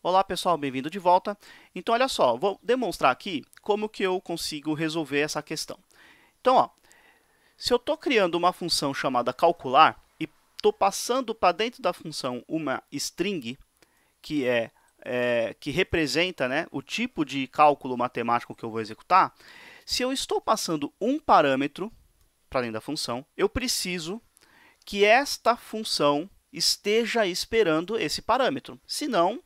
Olá pessoal, bem-vindo de volta. Então olha só, vou demonstrar aqui como que eu consigo resolver essa questão. Então ó, se eu estou criando uma função chamada calcular e estou passando para dentro da função uma string que é, é, que representa né, o tipo de cálculo matemático que eu vou executar, se eu estou passando um parâmetro para dentro da função, eu preciso que esta função esteja esperando esse parâmetro. Senão,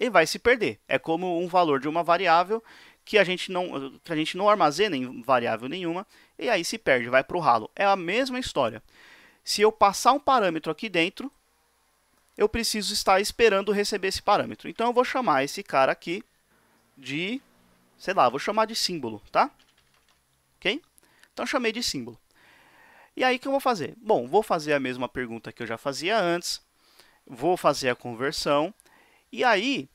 e vai se perder. É como um valor de uma variável que a gente não, que a gente não armazena em variável nenhuma e aí se perde, vai para o ralo. É a mesma história. Se eu passar um parâmetro aqui dentro, eu preciso estar esperando receber esse parâmetro. Então eu vou chamar esse cara aqui de, sei lá, vou chamar de símbolo, tá? Ok? Então chamei de símbolo. E aí o que eu vou fazer? Bom, vou fazer a mesma pergunta que eu já fazia antes, vou fazer a conversão e aí,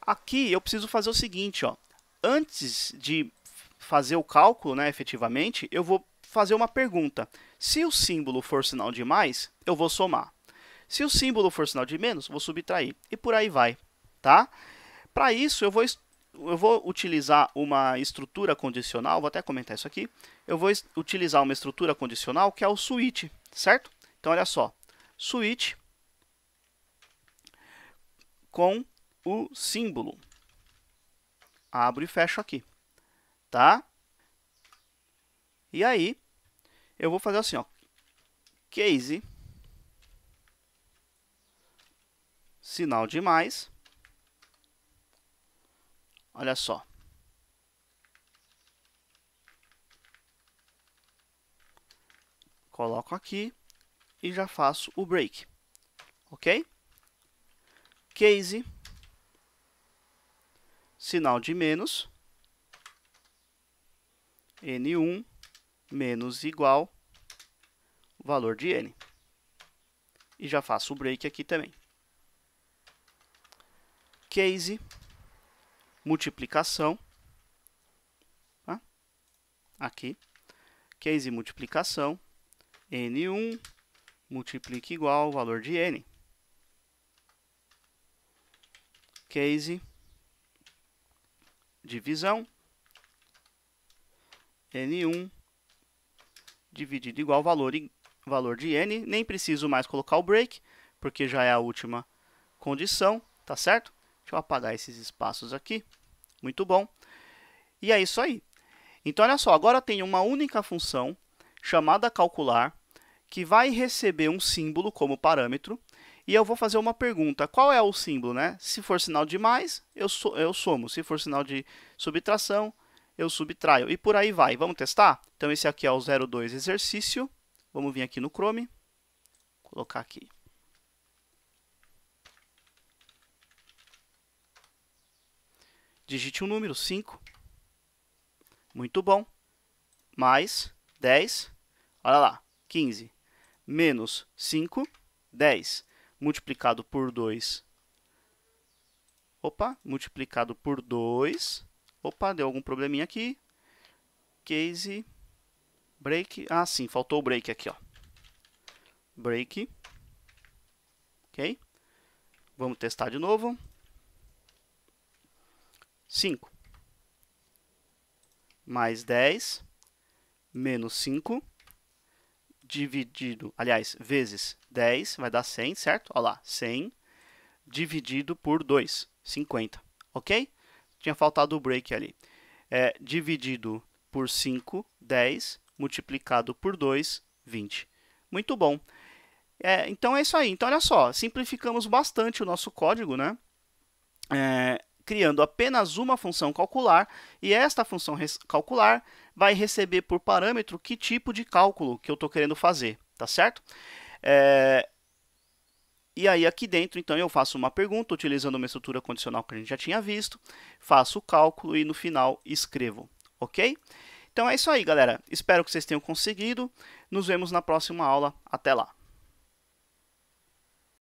aqui eu preciso fazer o seguinte, ó. Antes de fazer o cálculo, né, efetivamente, eu vou fazer uma pergunta. Se o símbolo for sinal de mais, eu vou somar. Se o símbolo for sinal de menos, vou subtrair. E por aí vai, tá? Para isso, eu vou, eu vou utilizar uma estrutura condicional, vou até comentar isso aqui. Eu vou utilizar uma estrutura condicional que é o switch, certo? Então, olha só. Switch com o símbolo. Abro e fecho aqui, tá? E aí, eu vou fazer assim, ó. Case, sinal de mais. Olha só. Coloco aqui e já faço o break, ok? case, sinal de menos, n1 menos igual valor de n. E já faço o break aqui também. Case, multiplicação, tá? aqui, case multiplicação, n1 multiplica igual valor de n. case divisão n1 dividido igual valor, valor de n. Nem preciso mais colocar o break, porque já é a última condição, tá certo? Deixa eu apagar esses espaços aqui. Muito bom. E é isso aí. Então, olha só, agora tem uma única função chamada calcular que vai receber um símbolo como parâmetro e eu vou fazer uma pergunta: qual é o símbolo, né? Se for sinal de mais, eu, so, eu somo. Se for sinal de subtração, eu subtraio. E por aí vai. Vamos testar? Então, esse aqui é o 02 exercício. Vamos vir aqui no Chrome, colocar aqui. Digite um número, 5. Muito bom. Mais 10. Olha lá, 15. Menos 5, 10 multiplicado por 2. Opa, multiplicado por 2. Opa, deu algum probleminha aqui. Case, break. Ah, sim, faltou o break aqui, ó. Break. Ok? Vamos testar de novo. 5 mais 10 menos 5 dividido, aliás, vezes 10 vai dar 100, certo? Olha lá, 100 dividido por 2, 50, ok? Tinha faltado o break ali. É, dividido por 5, 10, multiplicado por 2, 20. Muito bom. É, então é isso aí. Então, olha só, simplificamos bastante o nosso código, né? É, criando apenas uma função calcular, e esta função calcular vai receber por parâmetro que tipo de cálculo que eu estou querendo fazer, tá certo? É... E aí aqui dentro, então, eu faço uma pergunta utilizando uma estrutura condicional que a gente já tinha visto, faço o cálculo e no final escrevo, ok? Então é isso aí, galera. Espero que vocês tenham conseguido. Nos vemos na próxima aula. Até lá!